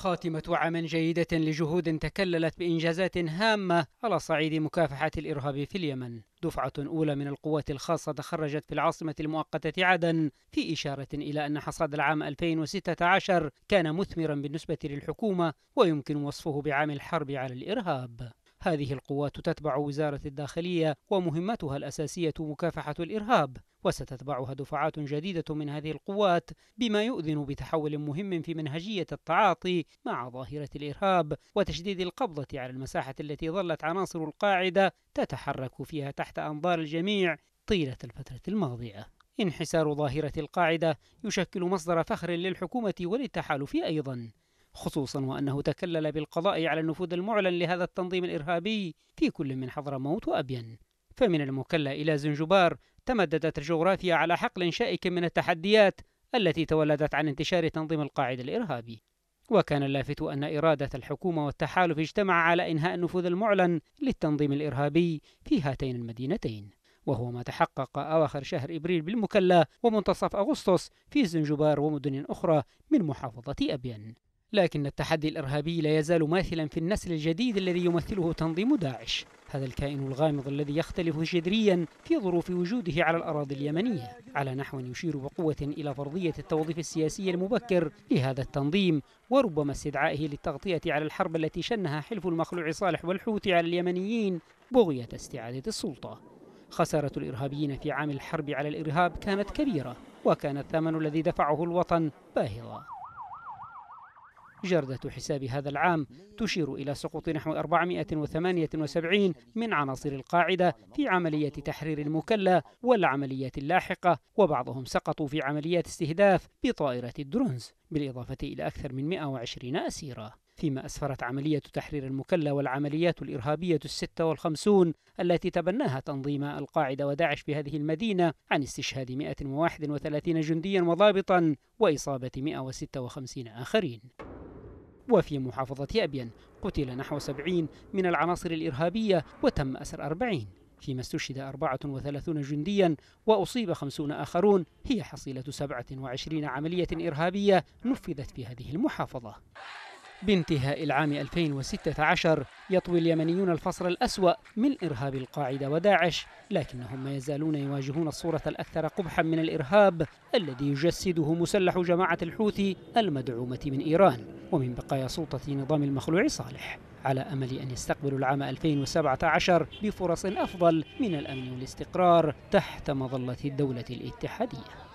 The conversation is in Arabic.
خاتمة عام جيدة لجهود تكللت بإنجازات هامة على صعيد مكافحة الإرهاب في اليمن دفعة أولى من القوات الخاصة تخرجت في العاصمة المؤقتة عدن في إشارة إلى أن حصاد العام 2016 كان مثمرا بالنسبة للحكومة ويمكن وصفه بعام الحرب على الإرهاب هذه القوات تتبع وزارة الداخلية ومهمتها الأساسية مكافحة الإرهاب وستتبعها دفعات جديدة من هذه القوات بما يؤذن بتحول مهم في منهجية التعاطي مع ظاهرة الإرهاب وتشديد القبضة على المساحة التي ظلت عناصر القاعدة تتحرك فيها تحت أنظار الجميع طيلة الفترة الماضية. انحسار ظاهرة القاعدة يشكل مصدر فخر للحكومة وللتحالف أيضا خصوصا وأنه تكلل بالقضاء على النفوذ المعلن لهذا التنظيم الإرهابي في كل من حضرموت وأبين فمن المكلا إلى زنجبار تمددت الجغرافيا على حقل شائك من التحديات التي تولدت عن انتشار تنظيم القاعدة الإرهابي وكان اللافت أن إرادة الحكومة والتحالف اجتمع على إنهاء النفوذ المعلن للتنظيم الإرهابي في هاتين المدينتين وهو ما تحقق أواخر شهر إبريل بالمكلا ومنتصف أغسطس في زنجبار ومدن أخرى من محافظة أبين لكن التحدي الإرهابي لا يزال ماثلا في النسل الجديد الذي يمثله تنظيم داعش هذا الكائن الغامض الذي يختلف جذريا في ظروف وجوده على الأراضي اليمنية على نحو يشير بقوة إلى فرضية التوظيف السياسي المبكر لهذا التنظيم وربما استدعائه للتغطية على الحرب التي شنها حلف المخلوع صالح والحوثي على اليمنيين بغية استعادة السلطة خسارة الإرهابيين في عام الحرب على الإرهاب كانت كبيرة وكان الثمن الذي دفعه الوطن باهظا جردة حساب هذا العام تشير إلى سقوط نحو 478 من عناصر القاعدة في عملية تحرير المكلة والعمليات اللاحقة وبعضهم سقطوا في عمليات استهداف بطائرة الدرونز بالإضافة إلى أكثر من 120 أسيرة فيما أسفرت عملية تحرير المكلة والعمليات الإرهابية الستة والخمسون التي تبناها تنظيم القاعدة وداعش في هذه المدينة عن استشهاد 131 جنديا وضابطا وإصابة 156 آخرين وفي محافظة أبين قتل نحو 70 من العناصر الإرهابية وتم أسر 40 فيما استشهد 34 جنديا وأصيب 50 آخرون هي حصيلة 27 عملية إرهابية نفذت في هذه المحافظة بانتهاء العام 2016 يطوي اليمنيون الفصل الأسوأ من إرهاب القاعدة وداعش لكنهم ما يزالون يواجهون الصورة الأكثر قبحا من الإرهاب الذي يجسده مسلح جماعة الحوثي المدعومة من إيران ومن بقايا سلطة نظام المخلوع صالح على أمل أن يستقبلوا العام 2017 بفرص أفضل من الأمن والاستقرار تحت مظلة الدولة الاتحادية